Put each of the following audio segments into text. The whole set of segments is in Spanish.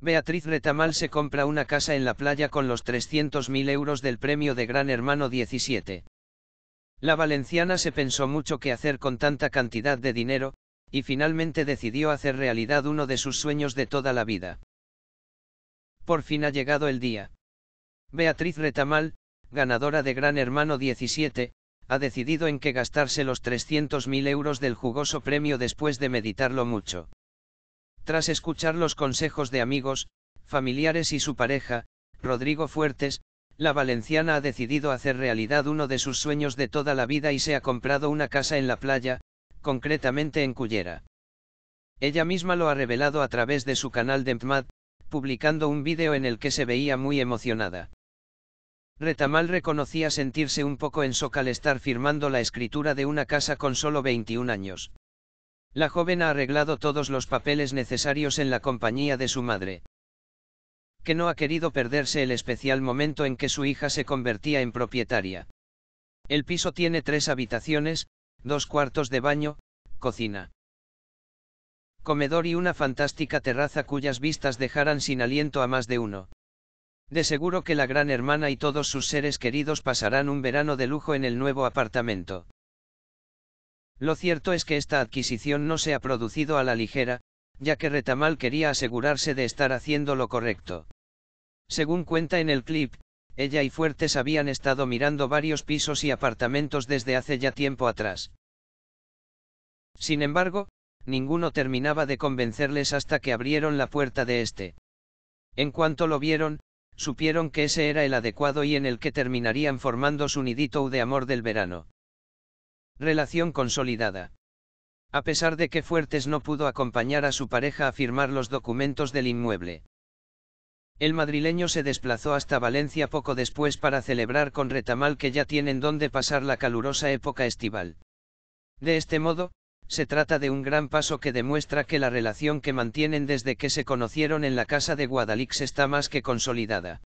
Beatriz Retamal se compra una casa en la playa con los 300.000 euros del premio de Gran Hermano 17. La valenciana se pensó mucho qué hacer con tanta cantidad de dinero, y finalmente decidió hacer realidad uno de sus sueños de toda la vida. Por fin ha llegado el día. Beatriz Retamal, ganadora de Gran Hermano 17, ha decidido en qué gastarse los 300.000 euros del jugoso premio después de meditarlo mucho. Tras escuchar los consejos de amigos, familiares y su pareja, Rodrigo Fuertes, la valenciana ha decidido hacer realidad uno de sus sueños de toda la vida y se ha comprado una casa en la playa, concretamente en Cullera. Ella misma lo ha revelado a través de su canal de MPMAD, publicando un vídeo en el que se veía muy emocionada. Retamal reconocía sentirse un poco en Socal estar firmando la escritura de una casa con solo 21 años. La joven ha arreglado todos los papeles necesarios en la compañía de su madre. Que no ha querido perderse el especial momento en que su hija se convertía en propietaria. El piso tiene tres habitaciones, dos cuartos de baño, cocina. Comedor y una fantástica terraza cuyas vistas dejarán sin aliento a más de uno. De seguro que la gran hermana y todos sus seres queridos pasarán un verano de lujo en el nuevo apartamento. Lo cierto es que esta adquisición no se ha producido a la ligera, ya que Retamal quería asegurarse de estar haciendo lo correcto. Según cuenta en el clip, ella y Fuertes habían estado mirando varios pisos y apartamentos desde hace ya tiempo atrás. Sin embargo, ninguno terminaba de convencerles hasta que abrieron la puerta de este. En cuanto lo vieron, supieron que ese era el adecuado y en el que terminarían formando su nidito de amor del verano. Relación consolidada. A pesar de que Fuertes no pudo acompañar a su pareja a firmar los documentos del inmueble. El madrileño se desplazó hasta Valencia poco después para celebrar con Retamal que ya tienen donde pasar la calurosa época estival. De este modo, se trata de un gran paso que demuestra que la relación que mantienen desde que se conocieron en la casa de Guadalix está más que consolidada.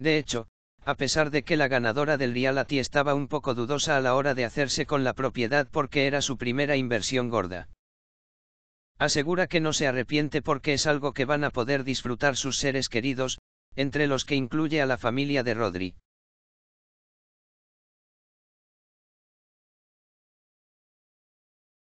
De hecho, a pesar de que la ganadora del reality estaba un poco dudosa a la hora de hacerse con la propiedad porque era su primera inversión gorda. Asegura que no se arrepiente porque es algo que van a poder disfrutar sus seres queridos, entre los que incluye a la familia de Rodri.